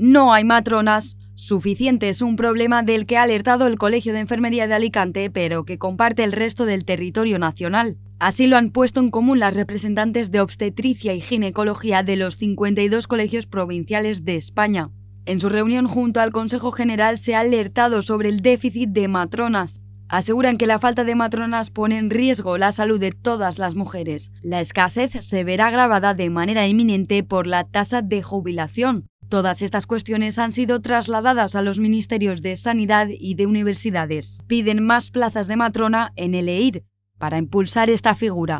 No hay matronas. Suficiente es un problema del que ha alertado el Colegio de Enfermería de Alicante, pero que comparte el resto del territorio nacional. Así lo han puesto en común las representantes de obstetricia y ginecología de los 52 colegios provinciales de España. En su reunión junto al Consejo General se ha alertado sobre el déficit de matronas. Aseguran que la falta de matronas pone en riesgo la salud de todas las mujeres. La escasez se verá agravada de manera inminente por la tasa de jubilación, Todas estas cuestiones han sido trasladadas a los ministerios de Sanidad y de Universidades. Piden más plazas de matrona en el EIR para impulsar esta figura.